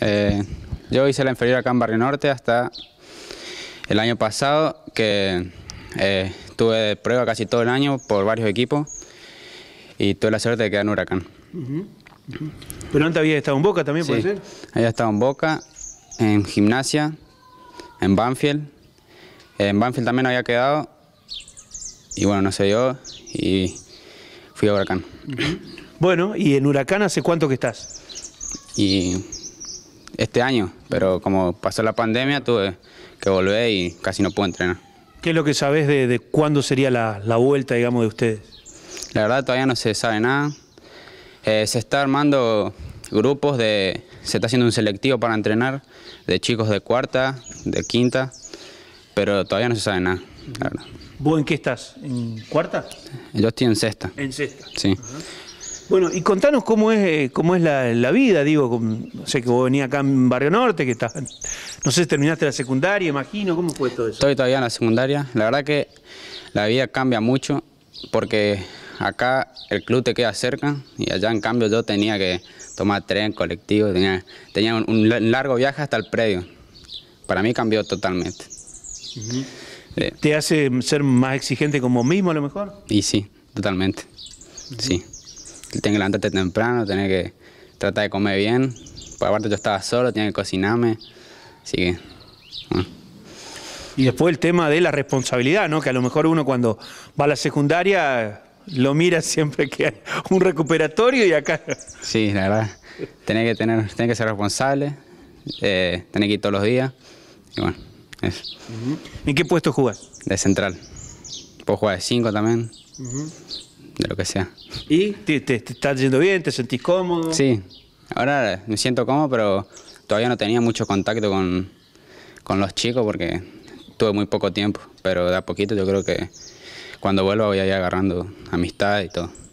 Eh, yo hice la inferior acá en Barrio Norte hasta el año pasado, que eh, tuve prueba casi todo el año por varios equipos y tuve la suerte de quedar en Huracán. Pero antes había estado en Boca también, puede ser. Había estado en Boca, en Gimnasia, en Banfield. En Banfield también había quedado y bueno, no sé yo y fui a Huracán. Bueno, ¿y en Huracán hace cuánto que estás? Y este año, pero como pasó la pandemia tuve que volver y casi no pude entrenar. ¿Qué es lo que sabes de, cuándo sería la, vuelta, digamos, de ustedes? La verdad todavía no se sabe nada. Eh, se está armando grupos de... Se está haciendo un selectivo para entrenar de chicos de cuarta, de quinta, pero todavía no se sabe nada, la verdad. ¿Vos en qué estás? ¿En cuarta? Yo estoy en sexta. ¿En sexta? Sí. Bueno, y contanos cómo es eh, cómo es la, vida, digo, sé que vos venías acá en Barrio Norte, que estás, no sé, si terminaste la secundaria, imagino, ¿cómo fue todo eso? Estoy todavía en la secundaria, la verdad que la vida cambia mucho, porque acá el club te queda cerca, y allá en cambio yo tenía que tomar tren, colectivo, tenía, tenía un, largo viaje hasta el predio, para mí cambió totalmente. Eh. ¿Te hace ser más exigente como mismo a lo mejor? Y sí, totalmente, sí tenés que levantarte temprano, tiene que tratar de comer bien. Por pues aparte yo estaba solo, tenía que cocinarme. Así que, Y después el tema de la responsabilidad, ¿no? Que a lo mejor uno cuando va a la secundaria lo mira siempre que hay un recuperatorio y acá. Sí, la verdad. Tenés que, tener, que ser responsable, eh, que ir todos los días. Y bueno, ¿En qué puesto jugás? De central. Puedo jugar de 5 también de lo que sea. ¿Y te, estás yendo bien? ¿Te sentís cómodo? Sí, ahora me siento cómodo, pero todavía no tenía mucho contacto con, con los chicos porque tuve muy poco tiempo, pero de a poquito yo creo que cuando vuelva voy a ir agarrando amistad y todo.